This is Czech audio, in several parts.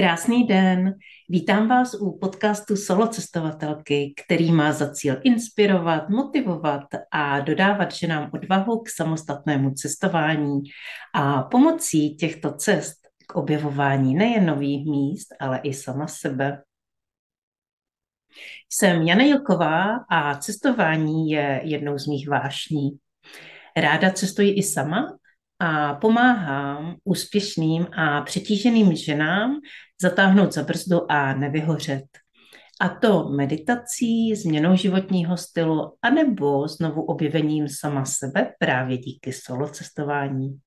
Krásný den. Vítám vás u podcastu Solo cestovatelky, který má za cíl inspirovat, motivovat a dodávat ženám odvahu k samostatnému cestování a pomocí těchto cest k objevování nejen nových míst, ale i sama sebe. Jsem Jana Jilková a cestování je jednou z mých vášní. Ráda cestuji i sama a pomáhám úspěšným a přetíženým ženám zatáhnout za brzdu a nevyhořet. A to meditací, změnou životního stylu, anebo znovu objevením sama sebe právě díky solocestování.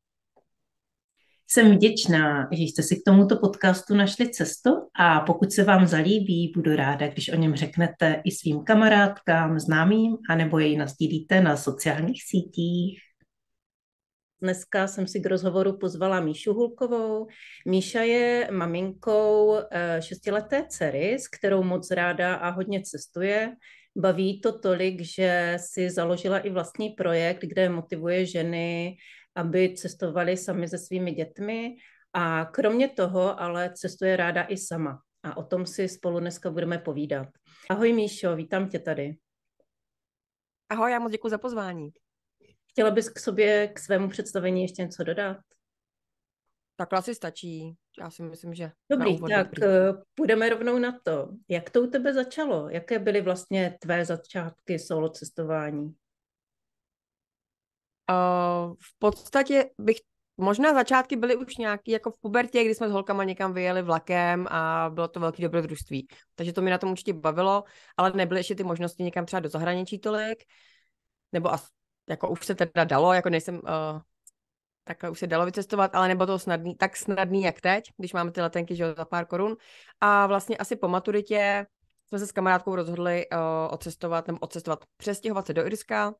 Jsem vděčná, že jste si k tomuto podcastu našli cestu a pokud se vám zalíbí, budu ráda, když o něm řeknete i svým kamarádkám, známým, anebo jej nastílíte na sociálních sítích. Dneska jsem si k rozhovoru pozvala Míšu Hulkovou. Míša je maminkou eh, šestileté dcery, s kterou moc ráda a hodně cestuje. Baví to tolik, že si založila i vlastní projekt, kde motivuje ženy, aby cestovali sami se svými dětmi. A kromě toho ale cestuje ráda i sama. A o tom si spolu dneska budeme povídat. Ahoj Míšo, vítám tě tady. Ahoj, já moc děkuji za pozvání. Chtěla bys k sobě, k svému představení ještě něco dodat? Takhle asi stačí. Já si myslím, že... Dobrý, tak dobrý. Eh, půjdeme rovnou na to. Jak to u tebe začalo? Jaké byly vlastně tvé začátky solo cestování? Uh, v podstatě bych Možná začátky byly už nějaký jako v pubertě, kdy jsme s holkama někam vyjeli vlakem a bylo to velké dobrodružství. Takže to mi na tom určitě bavilo, ale nebyly ještě ty možnosti někam třeba do zahraničí tolik, nebo as, jako už se teda dalo, jako nejsem, uh, takhle už se dalo vycestovat, ale nebo to snadný, tak snadný jak teď, když máme ty letenky že, za pár korun. A vlastně asi po maturitě jsme se s kamarádkou rozhodli uh, odcestovat, nebo odcestovat, přestěhovat se do Irska,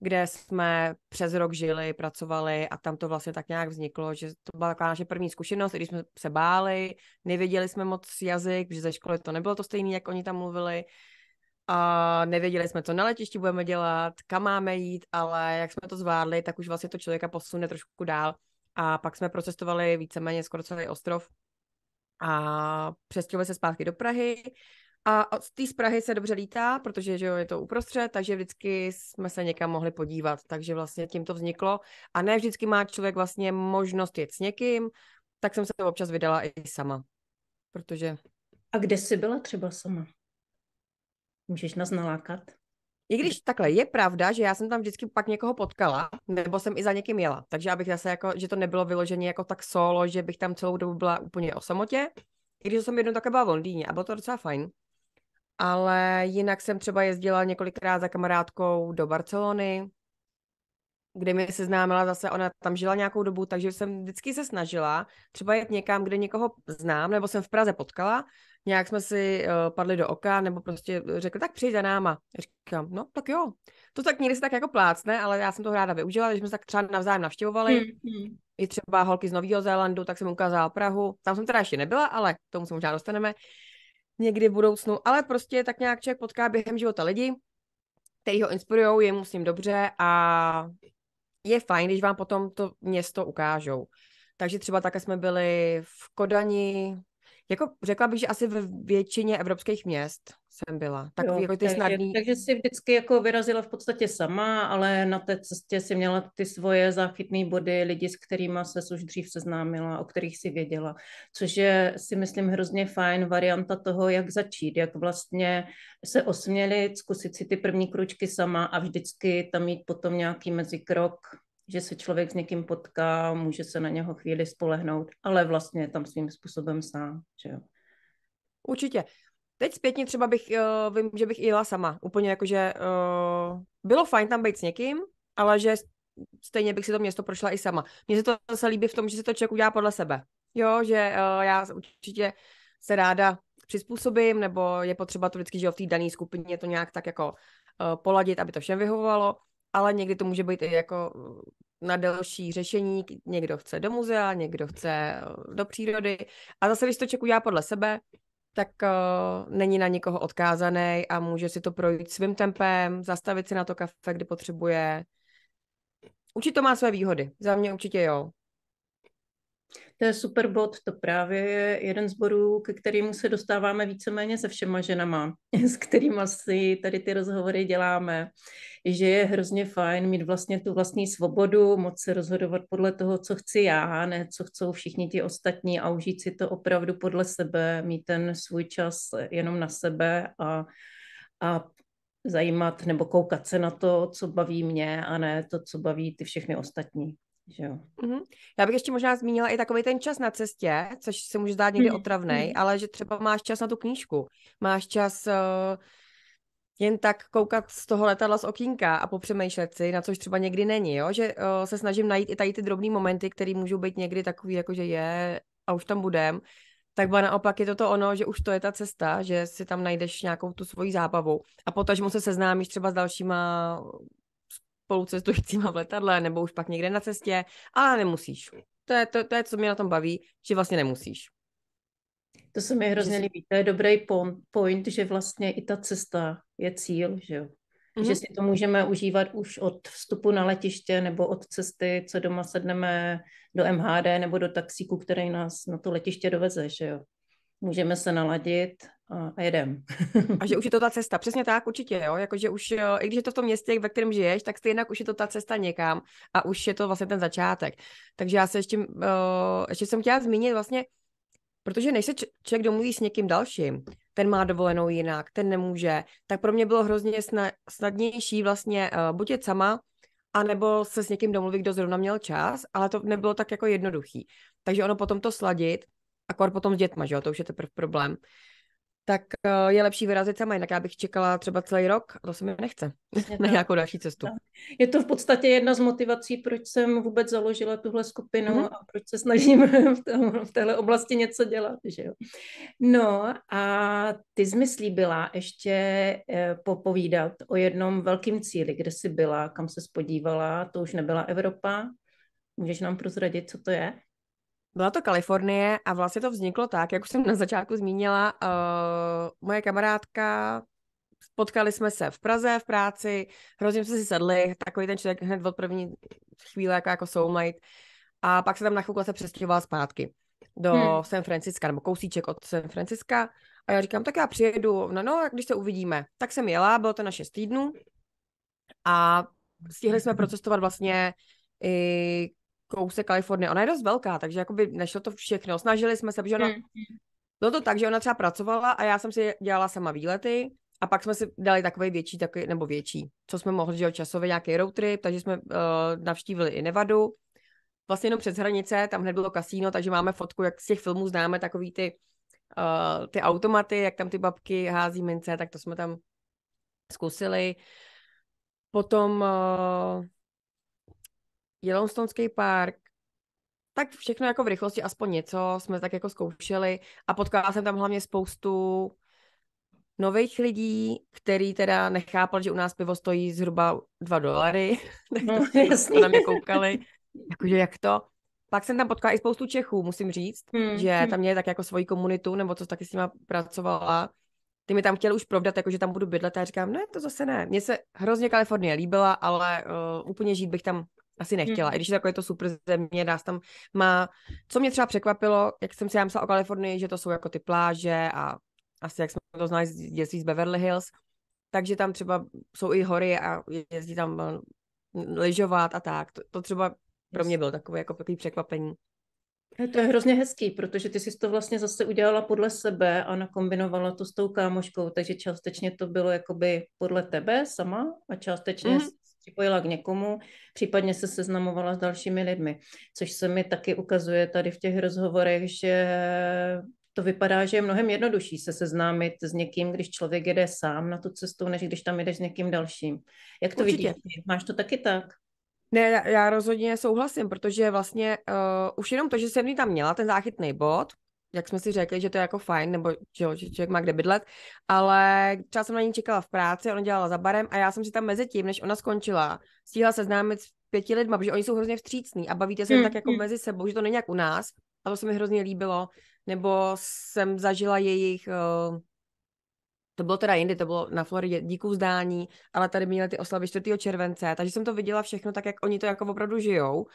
kde jsme přes rok žili, pracovali a tam to vlastně tak nějak vzniklo, že to byla taková naše první zkušenost, i když jsme se báli, nevěděli jsme moc jazyk, že ze školy to nebylo to stejné, jak oni tam mluvili, a nevěděli jsme, co na letišti budeme dělat, kam máme jít, ale jak jsme to zvládli, tak už vlastně to člověka posune trošku dál. A pak jsme procestovali víceméně skoro celý ostrov a přestěhovali se zpátky do Prahy. A z té z Prahy se dobře lítá, protože že jo, je to uprostřed, takže vždycky jsme se někam mohli podívat. Takže vlastně tím to vzniklo. A ne vždycky má člověk vlastně možnost jet s někým, tak jsem se to občas vydala i sama. Protože... A kde jsi byla třeba sama? Můžeš nás nalákat? I když takhle, je pravda, že já jsem tam vždycky pak někoho potkala, nebo jsem i za někým jela. Takže abych zase jako, že to nebylo vyloženě jako tak solo, že bych tam celou dobu byla úplně o samotě. I když jsem jednou také byla v Londýně a bylo to docela fajn. Ale jinak jsem třeba jezdila několikrát za kamarádkou do Barcelony, kde mě seznámila zase, ona tam žila nějakou dobu, takže jsem vždycky se snažila třeba jet někam, kde někoho znám, nebo jsem v Praze potkala, nějak jsme si uh, padli do oka, nebo prostě řekli, tak přijď za náma. říkám, no tak jo. To tak někdy se tak jako plácne, ale já jsem to ráda využila, že jsme se tak třeba navzájem navštěvovali. Mm-hmm. I třeba holky z Nového Zélandu, tak jsem ukázala Prahu. Tam jsem teda ještě nebyla, ale k tomu se možná dostaneme někdy v budoucnu. Ale prostě tak nějak člověk potká během života lidi, který ho inspirují, je mu s ním dobře a je fajn, když vám potom to město ukážou. Takže třeba také jsme byli v Kodani, jako řekla bych, že asi ve většině evropských měst jsem byla. Tak jo, jako ty takže, snadný... takže jsi vždycky jako vyrazila v podstatě sama, ale na té cestě si měla ty svoje záchytné body, lidi, s kterými se už dřív seznámila, o kterých si věděla. Což je si myslím hrozně fajn varianta toho, jak začít, jak vlastně se osmělit, zkusit si ty první kručky sama a vždycky tam mít potom nějaký mezikrok že se člověk s někým potká, může se na něho chvíli spolehnout, ale vlastně je tam svým způsobem sám. Že jo. Určitě. Teď zpětně třeba bych, uh, vím, že bych jela sama. Úplně jako, že uh, bylo fajn tam být s někým, ale že stejně bych si to město prošla i sama. Mně se to zase líbí v tom, že se to člověk udělá podle sebe. Jo, že uh, já určitě se ráda přizpůsobím, nebo je potřeba to vždycky, že v té dané skupině to nějak tak jako uh, poladit, aby to všem vyhovovalo ale někdy to může být i jako uh, na delší řešení. Někdo chce do muzea, někdo chce uh, do přírody. A zase, když to člověk udělá podle sebe, tak uh, není na nikoho odkázaný a může si to projít svým tempem, zastavit si na to kafe, kdy potřebuje. Určitě to má své výhody. Za mě určitě jo to je super bod, to právě je jeden z bodů, ke kterému se dostáváme víceméně se všema ženama, s kterými si tady ty rozhovory děláme, že je hrozně fajn mít vlastně tu vlastní svobodu, moc se rozhodovat podle toho, co chci já, ne co chcou všichni ti ostatní a užít si to opravdu podle sebe, mít ten svůj čas jenom na sebe a a zajímat nebo koukat se na to, co baví mě a ne to, co baví ty všechny ostatní. Že jo. Mm-hmm. Já bych ještě možná zmínila i takový ten čas na cestě, což se může zdát někdy mm-hmm. mm-hmm. ale že třeba máš čas na tu knížku, máš čas uh, jen tak koukat z toho letadla z okýnka a popřemýšlet si, na což třeba někdy není, jo? že uh, se snažím najít i tady ty drobné momenty, které můžou být někdy takový, jako že je a už tam budem, tak ba naopak je to to ono, že už to je ta cesta, že si tam najdeš nějakou tu svoji zábavu a potažmo se seznámíš třeba s dalšíma spolucestujícíma v letadle nebo už pak někde na cestě, ale nemusíš. To je to, to, je, co mě na tom baví, že vlastně nemusíš. To se mi hrozně líbí. To je dobrý point, že vlastně i ta cesta je cíl, že jo. Mm-hmm. Že si to můžeme užívat už od vstupu na letiště nebo od cesty, co doma sedneme do MHD nebo do taxíku, který nás na to letiště doveze, že jo. Můžeme se naladit a jedem. a že už je to ta cesta, přesně tak, určitě, jo, jakože už, jo, i když je to v tom městě, ve kterém žiješ, tak stejně už je to ta cesta někam a už je to vlastně ten začátek. Takže já se ještě, uh, ještě jsem chtěla zmínit vlastně, protože než se č- člověk domluví s někým dalším, ten má dovolenou jinak, ten nemůže, tak pro mě bylo hrozně sna- snadnější vlastně uh, buď jet sama, anebo se s někým domluvit, kdo zrovna měl čas, ale to nebylo tak jako jednoduchý. Takže ono potom to sladit, akor potom s dětma, že jo, to už je teprve problém tak eh, je lepší vyrazit sama, jinak já bych čekala třeba celý rok, to se mi nechce, na nějakou další cestu. Je to v podstatě jedna z motivací, proč jsem vůbec založila tuhle skupinu mm-hmm. a proč se snažím v, tom, v téhle oblasti něco dělat. Že jo? No a ty jsi mi slíbila ještě eh, popovídat o jednom velkém cíli, kde jsi byla, kam se spodívala, to už nebyla Evropa. Můžeš nám prozradit, co to je? Byla to Kalifornie a vlastně to vzniklo tak, jak už jsem na začátku zmínila, uh, moje kamarádka, potkali jsme se v Praze, v práci, hrozně jsme si sedli, takový ten člověk hned od první chvíle, jako, jako soulmate, a pak se tam na chvilku se přestěhovala zpátky do hmm. San Franciska, nebo kousíček od San Franciska. A já říkám, tak já přijedu, no no, když se uvidíme. Tak jsem jela, bylo to na 6 týdnů a stihli jsme hmm. procestovat vlastně i kousek Kalifornie. Ona je dost velká, takže jakoby nešlo to všechno. Snažili jsme se, protože ona... Hmm, hmm. Bylo to tak, že ona třeba pracovala a já jsem si dělala sama výlety a pak jsme si dali takový větší, takový, nebo větší, co jsme mohli, že časově nějaký road trip, takže jsme uh, navštívili i Nevadu, vlastně jenom přes hranice, tam hned bylo kasíno, takže máme fotku, jak z těch filmů známe, takový ty, uh, ty automaty, jak tam ty babky hází mince, tak to jsme tam zkusili. Potom uh, Yellowstoneský park, tak všechno jako v rychlosti, aspoň něco jsme tak jako zkoušeli a potkala jsem tam hlavně spoustu nových lidí, který teda nechápal, že u nás pivo stojí zhruba 2 dolary, no, jasný. na mě koukali, jakože jak to. Pak jsem tam potkala i spoustu Čechů, musím říct, hmm, že hmm. tam měli tak jako svoji komunitu, nebo co taky s nima pracovala. Ty mi tam chtěli už provdat, jakože tam budu bydlet a já říkám, ne, to zase ne. Mně se hrozně Kalifornie líbila, ale uh, úplně žít bych tam asi nechtěla, mm. i mm-hmm. když jako je takové to super země, dá tam má, co mě třeba překvapilo, jak jsem si já myslela o Kalifornii, že to jsou jako ty pláže a asi jak jsme to znali z dětství z Beverly Hills, takže tam třeba jsou i hory a jezdí tam lyžovat a tak. To, to třeba pro mě bylo takové jako takový překvapení. To je hrozně hezký, protože ty jsi to vlastně zase udělala podle sebe a nakombinovala to s tou kámoškou, takže částečně to bylo jakoby podle tebe sama a částečně mm připojila k někomu, případně se seznamovala s dalšími lidmi, což se mi taky ukazuje tady v těch rozhovorech, že to vypadá, že je mnohem jednodušší se seznámit s někým, když člověk jede sám na tu cestu, než když tam jede s někým dalším. Jak to Určitě. vidíš? Máš to taky tak? Ne, já rozhodně souhlasím, protože vlastně uh, už jenom to, že jsem tam měla ten záchytný bod, jak jsme si řekli, že to je jako fajn, nebo že, že člověk má kde bydlet, ale třeba jsem na ní čekala v práci, ona dělala za barem a já jsem si tam mezi tím, než ona skončila, stihla seznámit s pěti lidma, protože oni jsou hrozně vstřícní a bavíte se mm, tak jako mm. mezi sebou, že to není jak u nás a to se mi hrozně líbilo, nebo jsem zažila jejich eh, to bylo teda jindy, to bylo na Floridě, díku vzdání, ale tady měli ty oslavy 4. července, takže jsem to viděla všechno tak, jak oni to jako opravdu žijou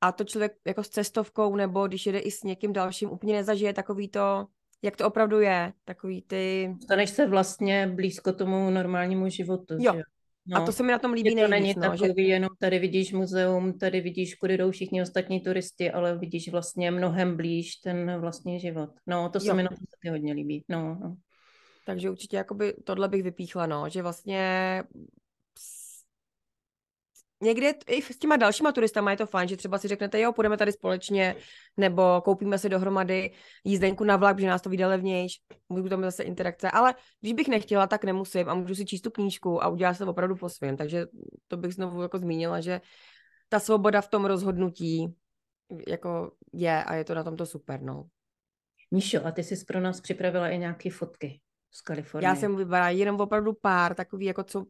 a to člověk jako s cestovkou nebo když jede i s někým dalším úplně nezažije takový to, jak to opravdu je, takový ty... Staneš se vlastně blízko tomu normálnímu životu, jo. Že? No. A to se mi na tom líbí to nejvíc. není no, takový, že... jenom tady vidíš muzeum, tady vidíš, kudy jdou všichni ostatní turisti, ale vidíš vlastně mnohem blíž ten vlastní život. No, to se jo. mi na tom taky hodně líbí. No, no. Takže určitě jakoby tohle bych vypíchla, no, že vlastně někdy i s těma dalšíma turistama je to fajn, že třeba si řeknete, jo, půjdeme tady společně, nebo koupíme si dohromady jízdenku na vlak, že nás to vyjde levnějš, můžu tam zase interakce, ale když bych nechtěla, tak nemusím a můžu si číst tu knížku a udělat se opravdu po svém, takže to bych znovu jako zmínila, že ta svoboda v tom rozhodnutí jako je a je to na tomto super, no. Míšo, a ty jsi pro nás připravila i nějaké fotky z Kalifornie. Já jsem vybrala jenom opravdu pár takový, jako co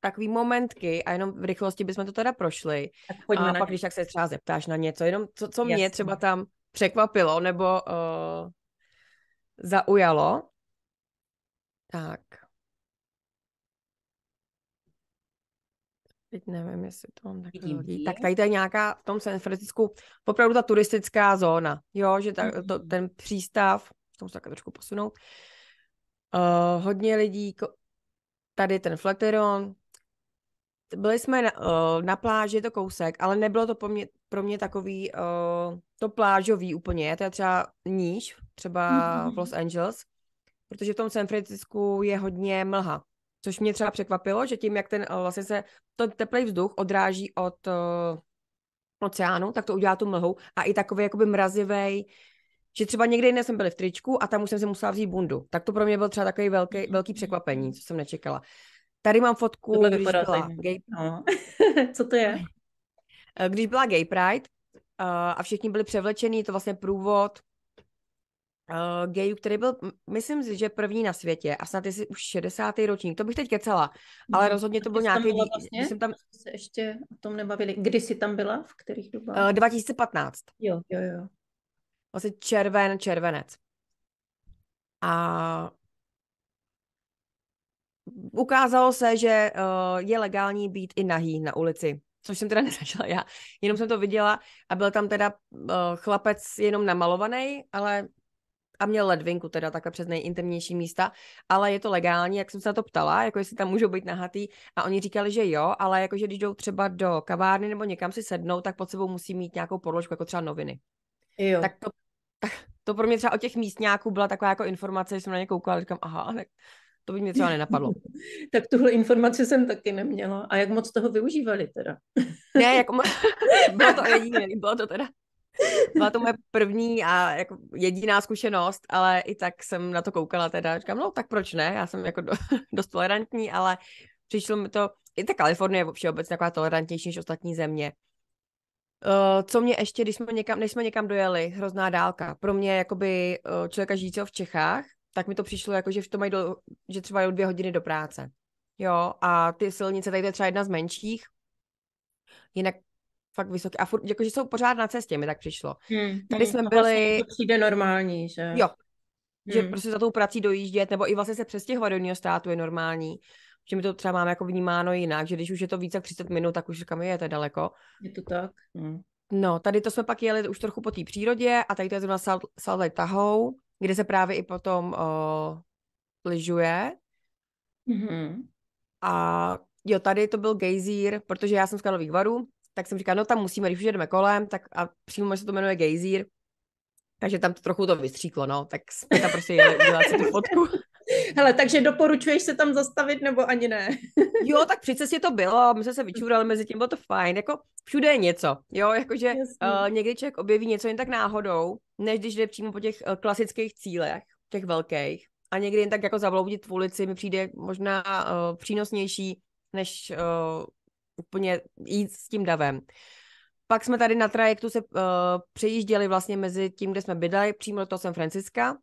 takový momentky a jenom v rychlosti bychom to teda prošli. Tak pojďme a na pak, když tak se třeba zeptáš na něco, jenom co, co mě Jasne. třeba tam překvapilo nebo uh, zaujalo. Tak. Teď nevím, jestli to mám tak hodí. Tak tady to je nějaká v tom San Francisco, opravdu ta turistická zóna. Jo, že ta, to, mm-hmm. ten přístav, v tom se tak trošku posunout. Uh, hodně lidí, tady ten Flateron, byli jsme na, uh, na pláži, je to kousek, ale nebylo to pro mě, pro mě takový uh, to plážový úplně, to je třeba níž, třeba mm-hmm. v Los mm-hmm. Angeles, protože v tom San Francisku je hodně mlha, což mě třeba překvapilo, že tím, jak ten uh, vlastně se ten teplý vzduch odráží od uh, oceánu, tak to udělá tu mlhu a i takový jakoby mrazivý že třeba někde jinde jsem byli v tričku a tam už jsem si musela vzít bundu. Tak to pro mě byl třeba takový velký, mm-hmm. velký překvapení, co jsem nečekala. Tady mám fotku, Tohle když byla gay... no. co to je? Eh, když byla Gay Pride eh, a všichni byli převlečení, to vlastně průvod eh, gayů, který byl, myslím že první na světě a snad jestli už 60. ročník, to bych teď kecela, ale no, rozhodně to byl nějaký... Tam vlastně? jsem tam... se ještě o tom nebavili. Kdy jsi tam byla? V kterých dobách? 2015. Jo, jo, jo vlastně červen, červenec. A ukázalo se, že uh, je legální být i nahý na ulici, což jsem teda nezačala já, jenom jsem to viděla a byl tam teda uh, chlapec jenom namalovaný, ale a měl ledvinku teda takhle přes nejintimnější místa, ale je to legální, jak jsem se na to ptala, jako jestli tam můžou být nahatý a oni říkali, že jo, ale jakože když jdou třeba do kavárny nebo někam si sednou, tak pod sebou musí mít nějakou podložku, jako třeba noviny. Jo. Tak to, tak to pro mě třeba o těch místňáků byla taková jako informace, že jsem na ně koukala a říkám, aha, tak to by mě třeba nenapadlo. tak tuhle informaci jsem taky neměla. A jak moc toho využívali teda? ne, jako bylo to jediné, bylo to teda byla to moje první a jako jediná zkušenost, ale i tak jsem na to koukala teda. Říkám, no tak proč ne? Já jsem jako do, dost tolerantní, ale přišlo mi to, i ta Kalifornie je všeobecně taková tolerantnější než ostatní země. Uh, co mě ještě, když jsme někam, než jsme někam dojeli, hrozná dálka. Pro mě, jakoby eh, člověka žijícího v Čechách, tak mi to přišlo, jako, že, v tom mají do, že třeba jdou dvě hodiny do práce. Jo, a ty silnice, tady je třeba jedna z menších, jinak fakt vysoké. A furt, jakože jsou pořád na cestě, mi tak přišlo. Hmm, tady jsme vlastně byli... Vlastně to přijde normální, že? Jo, hmm. že prostě za tou prací dojíždět, nebo i vlastně se přestěhovat do jiného státu je normální že my to třeba máme jako vnímáno jinak, že když už je to více jak 30 minut, tak už říkáme, je to daleko. Je to tak. Hmm. No, tady to jsme pak jeli už trochu po té přírodě a tady to je zrovna Salt Lake Tahoe, kde se právě i potom uh, ližuje. Mm-hmm. A jo, tady to byl gejzír, protože já jsem z Karlových varů, tak jsem říkala, no tam musíme, když už jedeme kolem, tak a přímo se to jmenuje gejzír, takže tam to trochu to vystříklo, no, tak jsme tam prostě jeli udělat si tu fotku. Hele, takže doporučuješ se tam zastavit nebo ani ne? jo, tak při cestě to bylo, my jsme se vyčurali mezi tím, bylo to fajn, jako všude je něco, jo, jakože uh, někdy člověk objeví něco jen tak náhodou, než když jde přímo po těch uh, klasických cílech, těch velkých. A někdy jen tak jako zabloudit v ulici mi přijde možná uh, přínosnější, než uh, úplně jít s tím davem. Pak jsme tady na trajektu se uh, přejížděli vlastně mezi tím, kde jsme bydali, přímo do toho San Franciska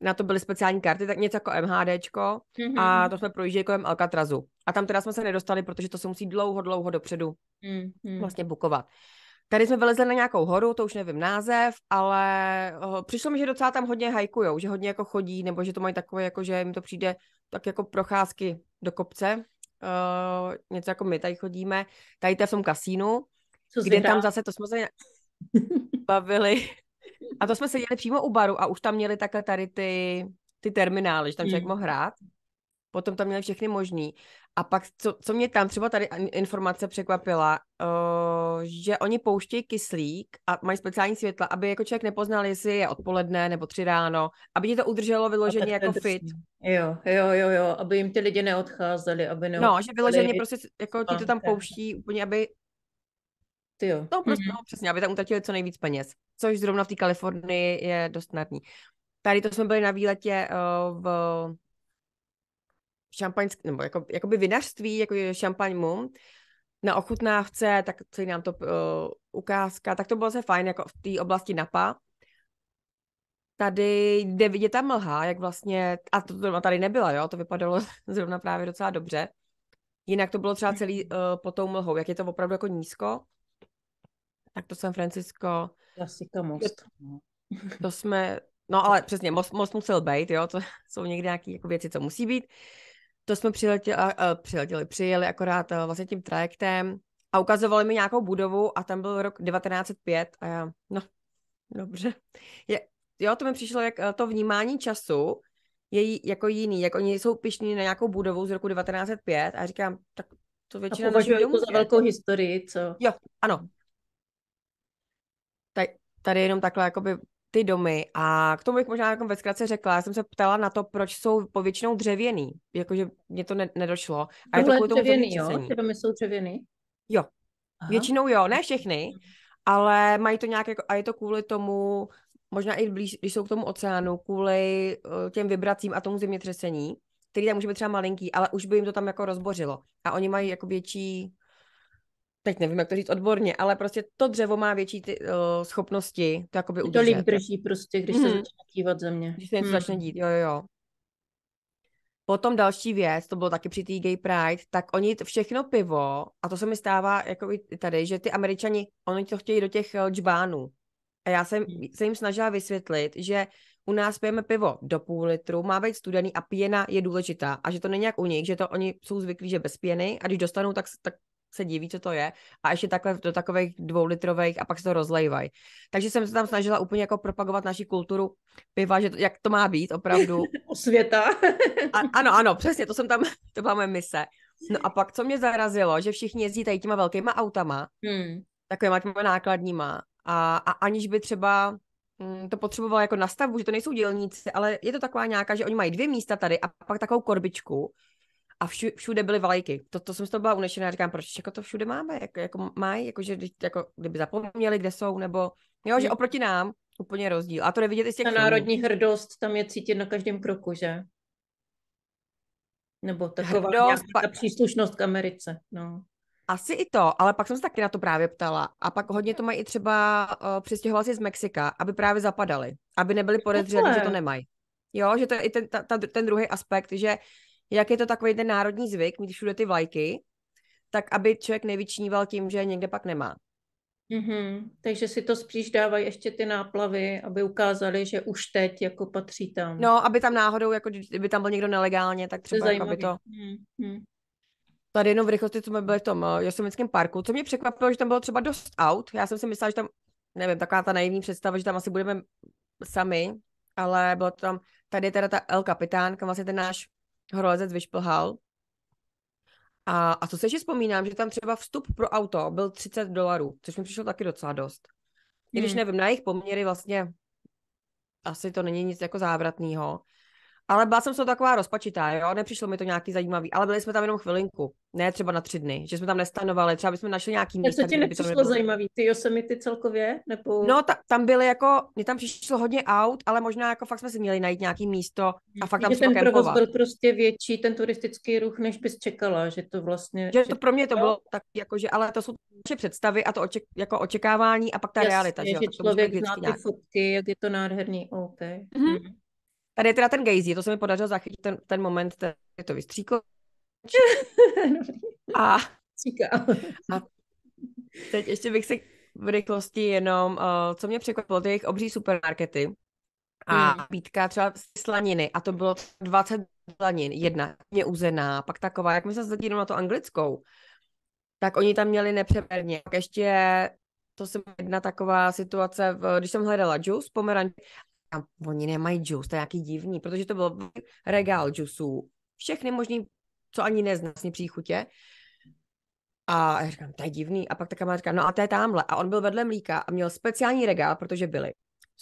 na to byly speciální karty, tak něco jako MHDčko mm-hmm. a to jsme projížděli kolem Alcatrazu. A tam teda jsme se nedostali, protože to se musí dlouho, dlouho dopředu mm-hmm. vlastně bukovat. Tady jsme vylezli na nějakou horu, to už nevím název, ale eh, přišlo mi, že docela tam hodně hajkujou, že hodně jako chodí, nebo že to mají takové, jako že jim to přijde tak jako procházky do kopce, uh, něco jako my tady chodíme, tady to je v tom kasínu, Co kde tam zase, to jsme se bavili, a to jsme seděli přímo u baru a už tam měli takhle tady ty, ty terminály, že tam člověk mm. mohl hrát. Potom tam měli všechny možný. A pak, co, co mě tam třeba tady informace překvapila, uh, že oni pouštějí kyslík a mají speciální světla, aby jako člověk nepoznal, jestli je odpoledne nebo tři ráno, aby ti to udrželo vyloženě jako jako fit. Jo, jo, jo, jo, aby jim ty lidi neodcházeli, aby neodcházeli. No, že vyloženě prostě jako ti to tam pouští úplně, aby ty jo. No, prostě, mm-hmm. no, přesně, aby tam utratili co nejvíc peněz, což zrovna v té Kalifornii je dost snadný. Tady to jsme byli na výletě uh, v šampaňský, nebo jako, jakoby vinařství, jako je šampaň mum, na ochutnávce, tak co nám to uh, ukázka, tak to bylo se fajn, jako v té oblasti Napa. Tady jde vidět ta mlha, jak vlastně, a to, to tady nebyla, jo, to vypadalo zrovna právě docela dobře. Jinak to bylo třeba celý uh, pod tou mlhou, jak je to opravdu jako nízko, tak to San Francisco. to most. No. To jsme, no ale přesně, most, most musel být, jo, to jsou někdy nějaké jako věci, co musí být. To jsme přiletěli, uh, eh, přiletěli přijeli akorát uh, vlastně tím trajektem a ukazovali mi nějakou budovu a tam byl rok 1905 a já, no, dobře. Je, jo, to mi přišlo, jak eh, to vnímání času je jako jiný, jak oni jsou pišní na nějakou budovu z roku 1905 a říkám, tak to většina a našich jako domů. za velkou historii, co? Jo, ano, tady jenom takhle jakoby ty domy a k tomu bych možná jako ve zkratce řekla, já jsem se ptala na to, proč jsou povětšinou dřevěný, jakože mě to ne- nedošlo. A je to kvůli tomu dřevěný, jo? Ty domy jsou dřevěný? Jo, Aha. většinou jo, ne všechny, ale mají to nějak jako, a je to kvůli tomu, možná i blíž, když jsou k tomu oceánu, kvůli uh, těm vibracím a tomu zemětřesení, který tam může být třeba malinký, ale už by jim to tam jako rozbořilo. A oni mají jako větší teď nevím, jak to říct odborně, ale prostě to dřevo má větší ty, uh, schopnosti to jakoby udržet. Tolik drží prostě, když mm. se mhm. začne dívat mě. Když se něco mm. začne dít, jo, jo, jo. Potom další věc, to bylo taky při té Gay Pride, tak oni všechno pivo, a to se mi stává jako i tady, že ty američani, oni to chtějí do těch eh, džbánů. A já jsem mhm. se jim snažila vysvětlit, že u nás pijeme pivo do půl litru, má být studený a pěna je důležitá. A že to není jak u nich, že to oni jsou zvyklí, že bez pěny a když dostanou, tak, tak se diví, co to je, a ještě takhle do takových litrových a pak se to rozlejvají. Takže jsem se tam snažila úplně jako propagovat naši kulturu piva, že to, jak to má být opravdu. Osvěta. a, ano, ano, přesně, to jsem tam, to byla moje mise. No a pak, co mě zarazilo, že všichni jezdí tady těma velkýma autama, hmm. takovýma těma nákladníma, a, a aniž by třeba mm, to potřebovala jako nastavu, že to nejsou dělníci, ale je to taková nějaká, že oni mají dvě místa tady a pak takovou korbičku a všu, všude byly vlajky. To, to jsem z toho byla unešená, říkám, proč jako to všude máme, jako, jako mají, jako, že jako, kdyby zapomněli, kde jsou, nebo jo, že hmm. oproti nám úplně rozdíl. A to nevidět i z těch Ta národní filmů. hrdost tam je cítit na každém kroku, že? Nebo taková hrdost, ta příslušnost k Americe, no. Asi i to, ale pak jsem se taky na to právě ptala. A pak hodně to mají i třeba uh, přistěhovalci z Mexika, aby právě zapadali, aby nebyli podezřelí, že to nemají. Jo, že to je i ten, ta, ta, ten druhý aspekt, že jak je to takový ten národní zvyk, mít všude ty vlajky, tak aby člověk nevyčníval tím, že někde pak nemá. Mm-hmm. Takže si to spíš dávají ještě ty náplavy, aby ukázali, že už teď jako patří tam. No, aby tam náhodou, jako kdyby tam byl někdo nelegálně, tak třeba jako to jako aby to... Mm-hmm. Mhm. Tady jenom v rychlosti, co jsme byli v tom Josemickém eh, parku, co mě překvapilo, že tam bylo třeba dost aut. Já jsem si myslela, že tam, nevím, taková ta naivní představa, že tam asi budeme sami, ale bylo tam, tady je teda ta El Capitán, kam vlastně ten náš horolezec vyšplhal. A, a co se ještě vzpomínám, že tam třeba vstup pro auto byl 30 dolarů, což mi přišlo taky docela dost. I když hmm. nevím, na jejich poměry vlastně asi to není nic jako závratného, ale byla jsem se taková rozpačitá, jo, nepřišlo mi to nějaký zajímavý, ale byli jsme tam jenom chvilinku, ne třeba na tři dny, že jsme tam nestanovali, třeba bychom našli nějaký místo. místa. Co ti nepřišlo nebylo... zajímavý, ty Yosemity celkově? Nebo... No, ta, tam byly jako, mě tam přišlo hodně aut, ale možná jako fakt jsme si měli najít nějaký místo a fakt tam ten provoz byl prostě větší, ten turistický ruch, než bys čekala, že to vlastně... Že to pro mě to bylo tak, jako, že ale to jsou naše představy a to oček, jako očekávání a pak ta Jasně, realita. Že, že člověk zná ty nějak. fotky, jak je to nádherný, OK. Mm-hmm. Tady je teda ten gejzí, to se mi podařilo zachytit ten, ten moment, ten je to vystříko. A, a teď ještě bych se v rychlosti jenom, uh, co mě překvapilo, ty jejich obří supermarkety a mm. pítka třeba slaniny a to bylo 20 slanin, jedna mě uzená, pak taková, jak my se zatím na to anglickou, tak oni tam měli nepřeberně. Pak ještě to jsem jedna taková situace, v, když jsem hledala džus, pomeranč a oni nemají juice, to je nějaký divný, protože to byl regál džusů, všechny možný, co ani nezná, vlastně příchutě. A já říkám, to je divný. A pak ta kamarádka říká, no a to je tamhle. A on byl vedle mlíka a měl speciální regál, protože byly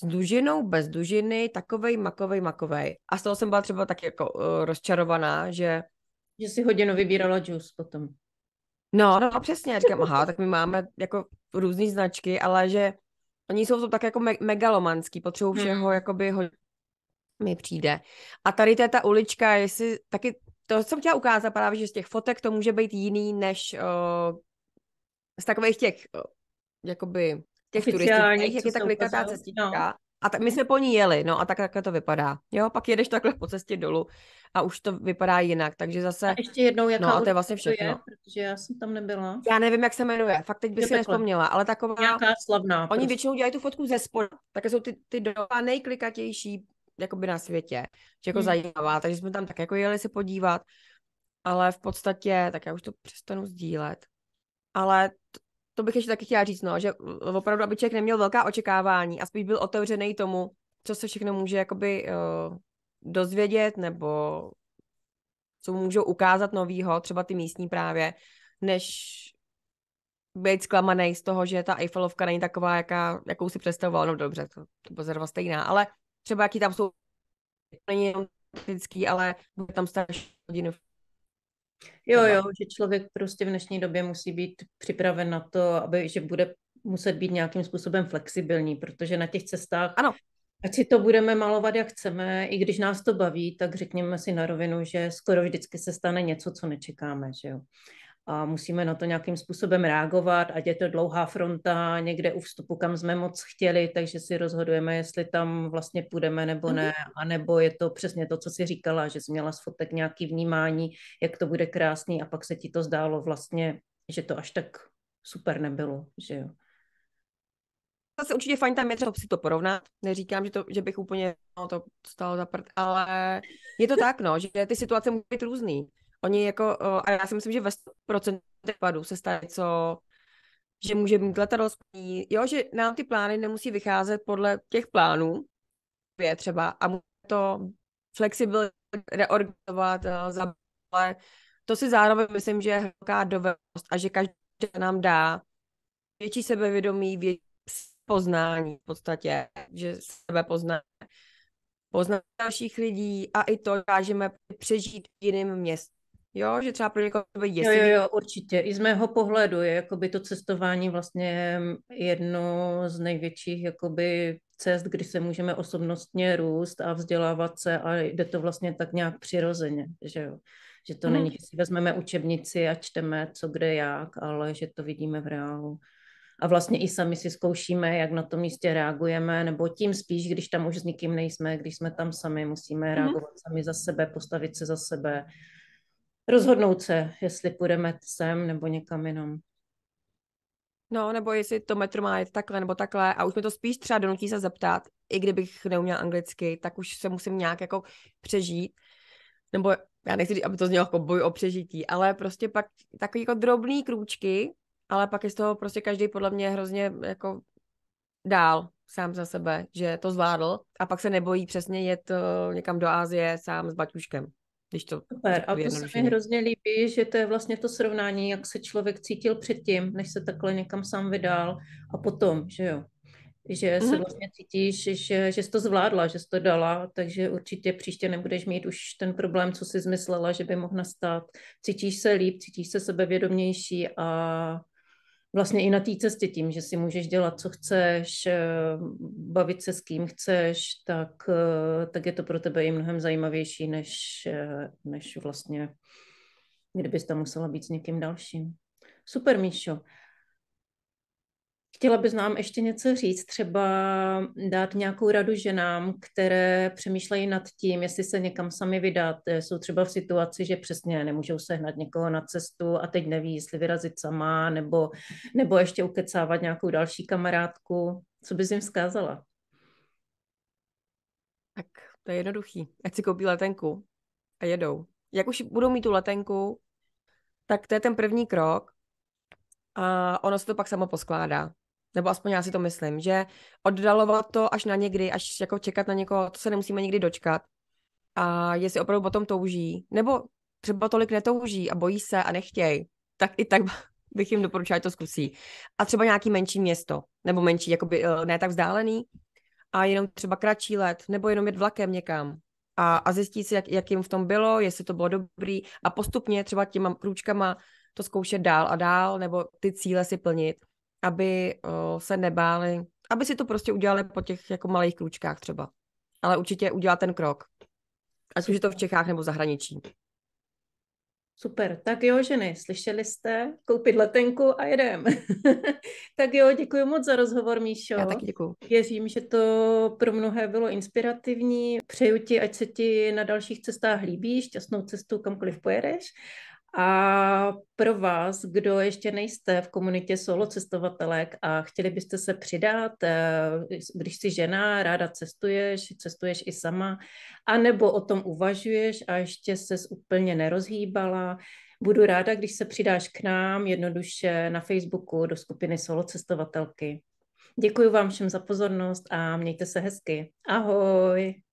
s dužinou, bez dužiny, takovej, makovej, makovej. A z toho jsem byla třeba tak jako uh, rozčarovaná, že... Že si hodinu vybírala džus potom. No, no, přesně. Já říkám, aha, tak my máme jako různé značky, ale že Oni jsou to tak jako me- megalomanský, potřebují hmm. všeho hmm. jakoby ho mi přijde. A tady to je ta ulička, jestli taky, to jsem chtěla ukázat právě, že z těch fotek to může být jiný než uh, z takových těch, uh, jakoby, těch Oficiální, turistických, jak je ta klikatá no. cestička. No. A tak my mhm. jsme po ní jeli, no a tak takhle to vypadá. Jo, pak jedeš takhle po cestě dolů a už to vypadá jinak, takže zase... A ještě jednou, jaká no, a to je vlastně všechno. Je, protože já jsem tam nebyla. Já nevím, jak se jmenuje, fakt teď bych si nespomněla, ale taková... Nějaká slavná. Oni prostě. většinou dělají tu fotku ze spodu, takže jsou ty, ty dva nejklikatější jakoby na světě, že jako hmm. zajímavá, takže jsme tam tak jako jeli se podívat, ale v podstatě, tak já už to přestanu sdílet, ale to bych ještě taky chtěla říct, no, že mm, opravdu, aby člověk neměl velká očekávání a spíš byl otevřený tomu, co se všechno může jakoby uh, dozvědět nebo co mu můžou ukázat novýho, třeba ty místní právě, než být zklamaný z toho, že ta Eiffelovka není taková, jaká, jakou si představoval. No dobře, to, to byla zrovna stejná, ale třeba jaký tam jsou, není jenom ale bude tam starší hodinu Jo, jo, že člověk prostě v dnešní době musí být připraven na to, aby, že bude muset být nějakým způsobem flexibilní, protože na těch cestách, ano. ať si to budeme malovat, jak chceme, i když nás to baví, tak řekněme si na rovinu, že skoro vždycky se stane něco, co nečekáme, že jo a musíme na to nějakým způsobem reagovat, ať je to dlouhá fronta někde u vstupu, kam jsme moc chtěli, takže si rozhodujeme, jestli tam vlastně půjdeme nebo ne, mhm. a nebo je to přesně to, co si říkala, že jsi měla z fotek nějaký vnímání, jak to bude krásný a pak se ti to zdálo vlastně, že to až tak super nebylo, že jo. Zase určitě fajn tam je třeba si to porovnat. Neříkám, že, to, že bych úplně no, to stalo za prd, ale je to tak, no, že ty situace můžou být různý Oni jako, eh, a já si myslím, že ve 100% případů se stane co, že může mít letadlo splní, jo, že nám ty plány nemusí vycházet podle těch plánů, je třeba, a může to flexibilně reorganizovat, eh, ale to si zároveň myslím, že je velká dovednost a že každý nám dá větší sebevědomí, větší poznání v podstatě, že sebe poznáme, poznáme dalších lidí a i to dokážeme přežít v jiném městě. Jo, že třeba pro někoho to Jo, jo, jo, určitě. I z mého pohledu je jakoby to cestování vlastně jedno z největších jakoby cest, kdy se můžeme osobnostně růst a vzdělávat se a jde to vlastně tak nějak přirozeně, že jo. Že to hmm. není, že si vezmeme učebnici a čteme co kde jak, ale že to vidíme v reálu. A vlastně i sami si zkoušíme, jak na tom místě reagujeme, nebo tím spíš, když tam už s nikým nejsme, když jsme tam sami, musíme hmm. reagovat hmm. sami za sebe, postavit se za sebe, rozhodnout se, jestli půjdeme sem nebo někam jinam. No, nebo jestli to metro má jít takhle nebo takhle a už mi to spíš třeba donutí se zeptat, i kdybych neuměla anglicky, tak už se musím nějak jako přežít. Nebo já nechci říct, aby to znělo jako boj o přežití, ale prostě pak takový jako drobný krůčky, ale pak je z toho prostě každý podle mě hrozně jako dál sám za sebe, že to zvládl a pak se nebojí přesně jet eh, někam do Ázie sám s baťuškem. Když to Super, a to se mi hrozně líbí, že to je vlastně to srovnání, jak se člověk cítil předtím, než se takhle někam sám vydal a potom, že jo. Že mm-hmm. se mhm. vlastně cítíš, že, že jsi to zvládla, že jsi to dala, takže určitě příště nebudeš mít už ten problém, co jsi zmyslela, že by mohl nastat. Cítíš se líp, cítíš se sebevědomější a vlastně i na té cestě tím, že si můžeš dělat, co chceš, eh, bavit se s kým chceš, tak, eh, tak je to pro tebe i mnohem zajímavější, než, eh, než vlastně kdybys tam musela být s někým dalším. Super, Míšo. Chtěla bys nám ještě něco říct, třeba dát nějakou radu ženám, které přemýšlejí nad tím, jestli se někam sami vydat. Eh, jsou třeba v situaci, že přesně nemůžou sehnat někoho na cestu a teď neví, jestli vyrazit sama, nebo, nebo ještě ukecávat nějakou další kamarádku. Co bys jim zkázala? Tak to je jednoduchý. Ať si koupí letenku a jedou. Jak už budou mít tu letenku, tak to je ten první krok a ono se to pak samo poskládá nebo aspoň já si to myslím, že oddalovat to až na někdy, až jako čekat na někoho, to se nemusíme nikdy dočkat. A jestli opravdu potom touží, nebo třeba tolik netouží a bojí se a nechtějí, tak i tak bych jim doporučila, to zkusí. A třeba nějaký menší město, nebo menší, jakoby eh, ne tak vzdálený, a jenom třeba kratší let, nebo jenom jet vlakem někam. A, a zjistí si, jak, jak jim v tom bylo, jestli to bylo dobrý a postupně třeba těma kručkama to zkoušet dál a dál, nebo ty cíle si plnit aby se nebáli, aby si to prostě udělali po těch jako malých klučkách třeba. Ale určitě udělat ten krok. Ať už je to v Čechách nebo v zahraničí. Super, tak jo, ženy, slyšeli jste, koupit letenku a jedem. tak jo, děkuji moc za rozhovor, Míšo. Já taky děkuji. Věřím, že to pro mnohé bylo inspirativní. Přeju ti, ať se ti na dalších cestách líbí, šťastnou cestu kamkoliv pojedeš a pro vás, kdo ještě nejste v komunitě solo cestovatelek a chtěli byste se přidat, eh, když jsi žena, ráda cestuješ, cestuješ i sama, anebo o tom uvažuješ a ještě se úplně nerozhýbala, budu ráda, když se přidáš k nám jednoduše na Facebooku do skupiny solo cestovatelky. Děkuji vám všem za pozornost a mějte se hezky. Ahoj!